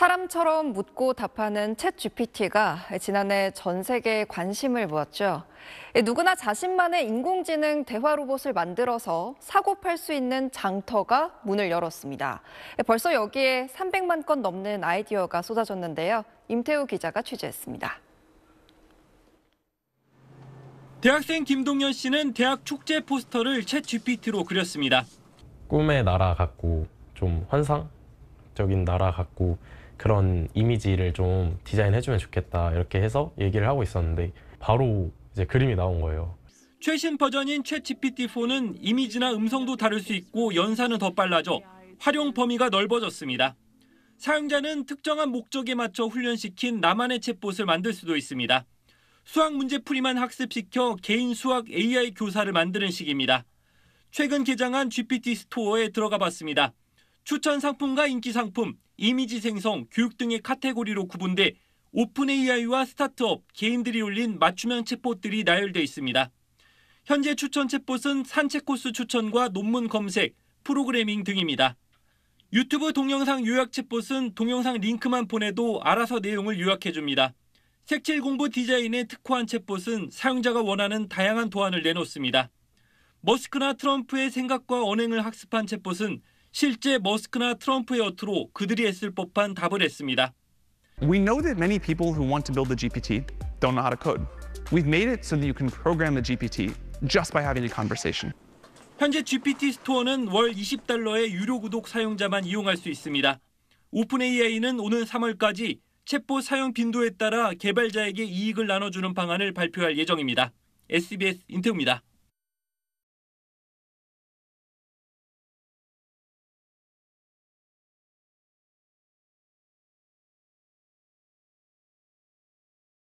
사람처럼 묻고 답하는 챗 GPT가 지난해 전 세계에 관심을 모았죠. 예, 누구나 자신만의 인공지능 대화 로봇을 만들어서 사고 팔 수 있는 장터가 문을 열었습니다. 예, 벌써 여기에 300만 건 넘는 아이디어가 쏟아졌는데요. 임태우 기자가 취재했습니다. 대학생 김동현 씨는 대학 축제 포스터를 챗 GPT로 그렸습니다. 꿈의 나라 같고 좀 환상적인 나라 같고 그런 이미지를 좀 디자인해주면 좋겠다 이렇게 해서 얘기를 하고 있었는데 바로 이제 그림이 나온 거예요. 최신 버전인 챗GPT4는 이미지나 음성도 다를수 있고 연산은 더 빨라져 활용 범위가 넓어졌습니다. 사용자는 특정한 목적에 맞춰 훈련시킨 나만의 챗봇을 만들 수도 있습니다. 수학 문제풀이만 학습시켜 개인 수학 AI 교사를 만드는 식입니다. 최근 개장한 GPT 스토어에 들어가 봤습니다. 추천 상품과 인기 상품, 이미지 생성, 교육 등의 카테고리로 구분돼 오픈 AI와 스타트업, 개인들이 올린 맞춤형 챗봇들이 나열돼 있습니다. 현재 추천 챗봇은 산책 코스 추천과 논문 검색, 프로그래밍 등입니다. 유튜브 동영상 요약 챗봇은 동영상 링크만 보내도 알아서 내용을 요약해줍니다. 색칠 공부 디자인에 특화한 챗봇은 사용자가 원하는 다양한 도안을 내놓습니다. 머스크나 트럼프의 생각과 언행을 학습한 챗봇은 실제 머스크나 트럼프의 어투로 그들이 했을 법한 답을 했습니다. We know that many people who want to build the GPT don't know how to code. We've made it so that you can program the GPT just by having a conversation. 현재 GPT 스토어는 월 20달러의 유료 구독 사용자만 이용할 수 있습니다. 오픈 AI는 오는 3월까지 챗봇 사용 빈도에 따라 개발자에게 이익을 나눠주는 방안을 발표할 예정입니다. SBS 인트입니다.